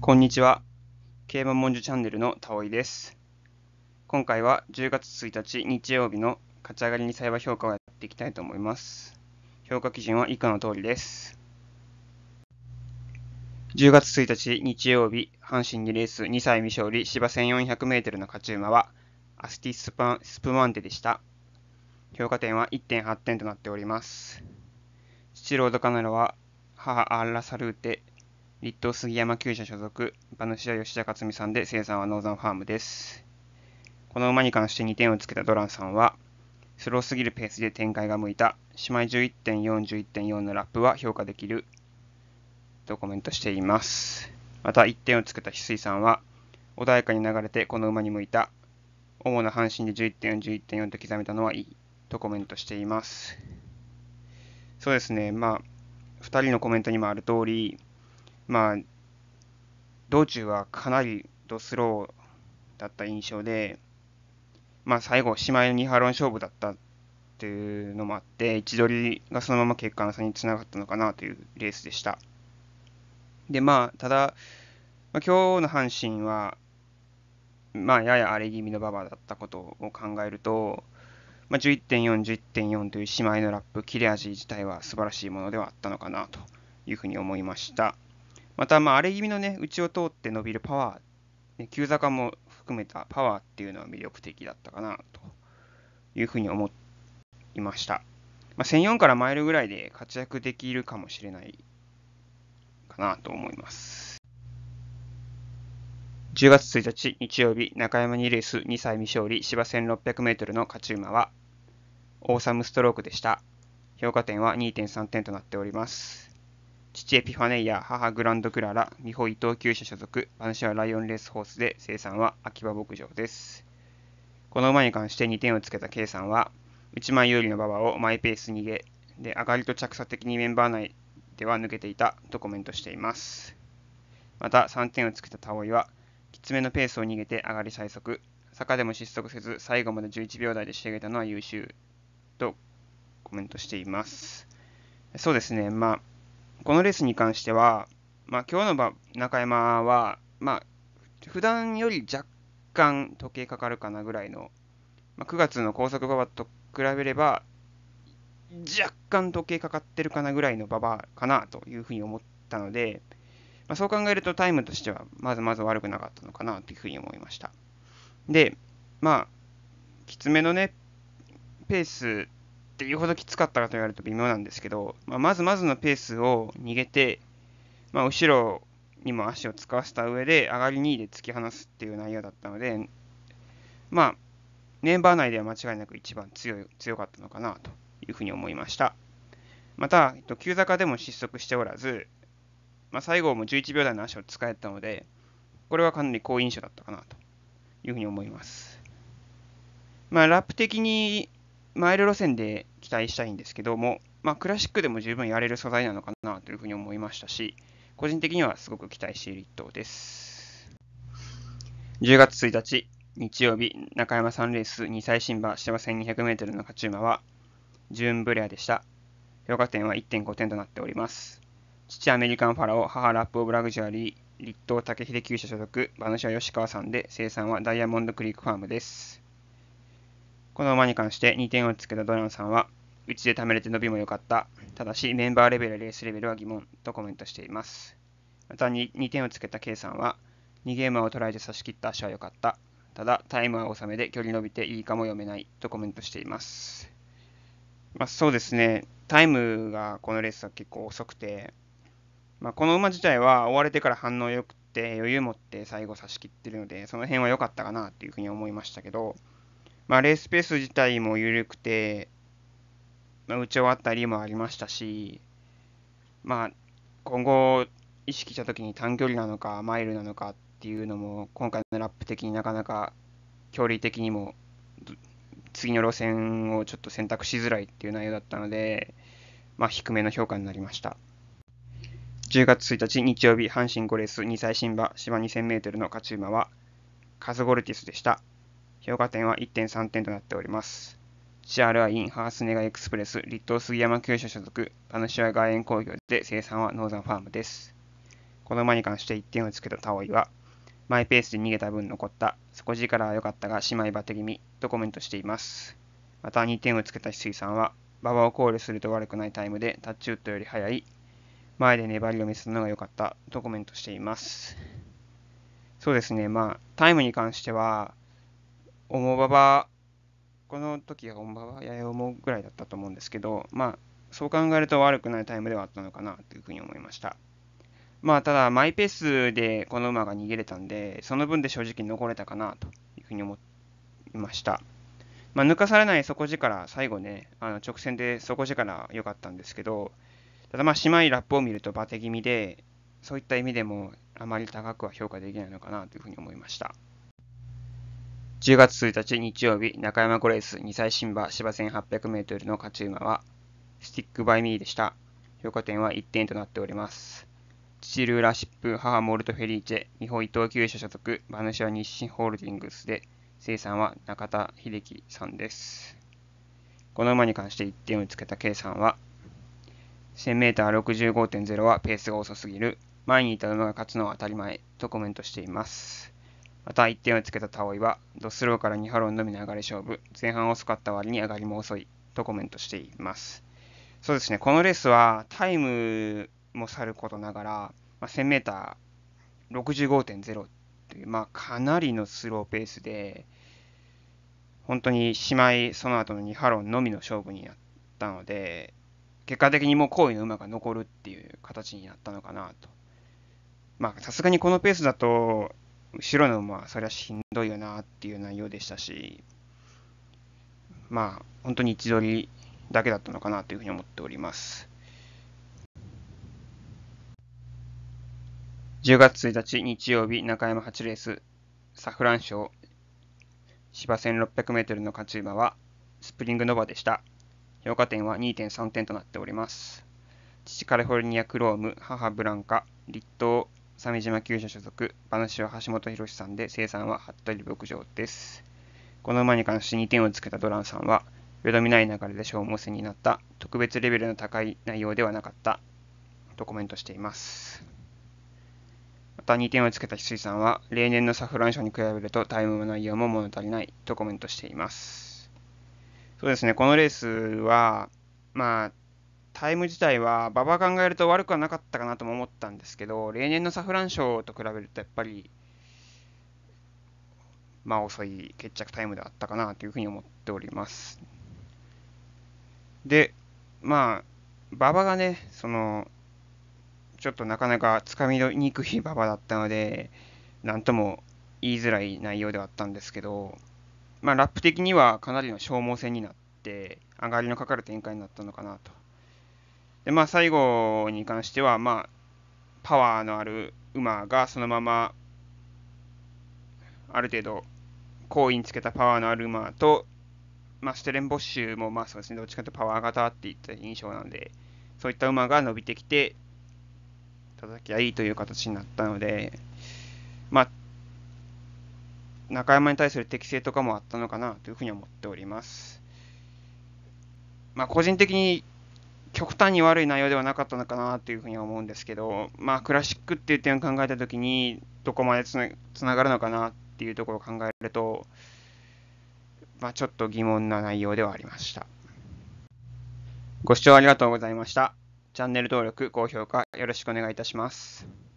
こんにちは。競馬文書チャンネルのたおいです。今回は10月1日日曜日の勝ち上がりに裁判評価をやっていきたいと思います。評価基準は以下の通りです。10月1日日曜日、阪神2レース2歳未勝利芝 1400m の勝ち馬はアスティスパン・スプマンテでした。評価点は1.8点となっております。スチロードカナロは母アーラサルーテ立東杉山厩舎所属、馬主は吉田克美さんで、生産はノーザンファームです。この馬に関して2点をつけたドランさんは、スローすぎるペースで展開が向いた、姉妹11.4、11.4のラップは評価できる、とコメントしています。また1点をつけた翡翠さんは、穏やかに流れてこの馬に向いた、主な半身で11.4、11.4と刻めたのはいい、とコメントしています。そうですね、まあ、2人のコメントにもある通り、まあ、道中はかなりドスローだった印象で、まあ、最後、姉妹のにハロン勝負だったっていうのもあって、位置取りがそのまま結果の差につながったのかなというレースでした。で、まあ、ただ、まあ、今日の阪神は、まあ、やや荒れ気味の馬場だったことを考えると、まあ、11.4、1 1 4という姉妹のラップ、切れ味自体は素晴らしいものではあったのかなというふうに思いました。また、まあ、荒れ気味のね、内を通って伸びるパワー、ね、急坂も含めたパワーっていうのは魅力的だったかな、というふうに思いました。まあ、1004からマイルぐらいで活躍できるかもしれないかなと思います。10月1日日曜日、中山2レース2歳未勝利芝1 6 0 0ルの勝ち馬は、オーサムストロークでした。評価点は2.3点となっております。父エピファネイア、母グランドクララ、美穂伊藤厩舎所属、私はライオンレースホースで、生産は秋葉牧場です。この馬に関して2点をつけた K さんは、内前有利の馬場をマイペース逃げ、で、上がりと着差的にメンバー内では抜けていたとコメントしています。また3点をつけたタオイは、きつめのペースを逃げて上がり最速、坂でも失速せず最後まで11秒台で仕上げたのは優秀とコメントしています。そうですね、まあこのレースに関しては、まあ、今日の場中山は、まあ、普段より若干時計かかるかなぐらいの、まあ、9月の高速馬場と比べれば、若干時計かかってるかなぐらいの馬場かなというふうに思ったので、まあ、そう考えるとタイムとしてはまずまず悪くなかったのかなというふうに思いました。で、まあ、きつめのね、ペースっていうほどきつかったかと言われると微妙なんですけど、まあ、まずまずのペースを逃げて、まあ、後ろにも足を使わせた上で上がり2位で突き放すっていう内容だったので、まあ、メンバー内では間違いなく一番強い強かったのかなというふうに思いました。また、えっと、急坂でも失速しておらず、まあ、最後も11秒台の足を使えたので、これはかなり好印象だったかなというふうに思います。まあ、ラップ的にマイル路線で期待したいんですけども、まあ、クラシックでも十分やれる素材なのかなというふうに思いましたし、個人的にはすごく期待している一頭です。10月1日、日曜日、中山3レース2歳新馬芝 1200m の勝ち馬は、ジューンブレアでした。評価点は1.5点となっております。父アメリカンファラオ、母ラップオブラグジュアリー、立東武秀厩舎所属、馬主は吉川さんで、生産はダイヤモンドクリークファームです。この馬に関して2点をつけたドランさんは、うちで貯めれて伸びも良かった。ただし、メンバーレベルやレースレベルは疑問とコメントしています。また 2, 2点をつけた K さんは、2ゲームを捉えて差し切った足は良かった。ただ、タイムは納めで距離伸びていいかも読めないとコメントしています。まあ、そうですね、タイムがこのレースは結構遅くて、まあ、この馬自体は追われてから反応良くて余裕持って最後差し切ってるので、その辺は良かったかなというふうに思いましたけど、まあ、レースペース自体も緩くて、まあ、打ち終わったりもありましたし、まあ、今後、意識した時に短距離なのか、マイルなのかっていうのも、今回のラップ的になかなか距離的にも、次の路線をちょっと選択しづらいっていう内容だったので、まあ、低めの評価になりました。10月1日日曜日、阪神5レース2歳新馬芝 2000m の勝ち馬は、カズ・ゴルティスでした。評価点は1.3点となっております。CRI インハースネガエクスプレス、立東杉山急所所属、パヌシア外苑工業で生産はノーザンファームです。この馬に関して1点をつけたタオイは、マイペースで逃げた分残った、底力は良かったが姉妹バテ気味とコメントしています。また2点をつけた翡翠さんは、馬場を考慮すると悪くないタイムでタッチウッドより速い、前で粘りを見せたのが良かったとコメントしています。そうですね、まあ、タイムに関しては、おもばこの時がおもばやや重ぐらいだったと思うんですけど、まあ、そう考えると悪くないタイムではあったのかなというふうに思いました。まあ、ただ、マイペースでこの馬が逃げれたんで、その分で正直残れたかなというふうに思いました。まあ、抜かされない底力、最後ね、あの直線で底力良かったんですけど、ただまあ、姉妹ラップを見るとバテ気味で、そういった意味でもあまり高くは評価できないのかなというふうに思いました。10月1日日曜日、中山ゴレース2歳新馬芝 1800m の勝ち馬は、スティックバイミーでした。評価点は1点となっております。父ルーラシップ、母モルトフェリーチェ、日本伊藤厩舎所属、馬主は日清ホールディングスで、生産は中田秀樹さんです。この馬に関して1点をつけた K さんは、1000m65.0 はペースが遅すぎる、前にいた馬が勝つのは当たり前とコメントしています。また1点をつけたタオイは、ドスローから2ハロンのみの上がり勝負、前半遅かった割に上がりも遅いとコメントしています。そうですね、このレースはタイムもさることながら、まあ、1000m65.0 という、まあ、かなりのスローペースで、本当にしまい、その後の2ハロンのみの勝負になったので、結果的にもう好意の馬が残るっていう形になったのかなと。まあ、さすがにこのペースだと、後ろの馬はそりゃしんどいよなっていう内容でしたし、まあ、本当に位置取りだけだったのかなというふうに思っております。10月1日日曜日、中山8レース、サフラン賞、芝 1600m の勝ち馬は、スプリングノバでした。評価点は2.3点となっております。父カリフォルニアクローム、母ブランカ、立東鮫島厩舎所属、話は橋本博さんで、生産は服部牧場です。この馬に関して2点をつけたドランさんは、よどみない流れで消耗戦になった、特別レベルの高い内容ではなかった、とコメントしています。また2点をつけた翡翠さんは、例年のサフラン賞に比べるとタイムの内容も物足りない、とコメントしています。そうですね、このレースは、まあ、タイム自体は、馬場考えると悪くはなかったかなとも思ったんですけど、例年のサフラン賞と比べると、やっぱり、まあ、遅い決着タイムであったかなというふうに思っております。で、まあ、馬場がね、その、ちょっとなかなかつかみにくい馬場だったので、なんとも言いづらい内容ではあったんですけど、まあ、ラップ的にはかなりの消耗戦になって、上がりのかかる展開になったのかなとで、まあ、最後に関しては、まあ、パワーのある馬がそのまま、ある程度、好位につけたパワーのある馬と、まあ、ステレンボッシュも、まあそうですね、どっちかというとパワー型っていった印象なんで、そういった馬が伸びてきて、叩き合いという形になったので、まあ、中山に対する適性とかもあったのかなというふうに思っております。まあ、個人的に極端に悪い内容ではなかったのかなというふうに思うんですけど、まあ、クラシックっていう点を考えたときに、どこまでつながるのかなっていうところを考えると、まあ、ちょっと疑問な内容ではありました。ご視聴ありがとうございました。チャンネル登録、高評価よろしくお願いいたします。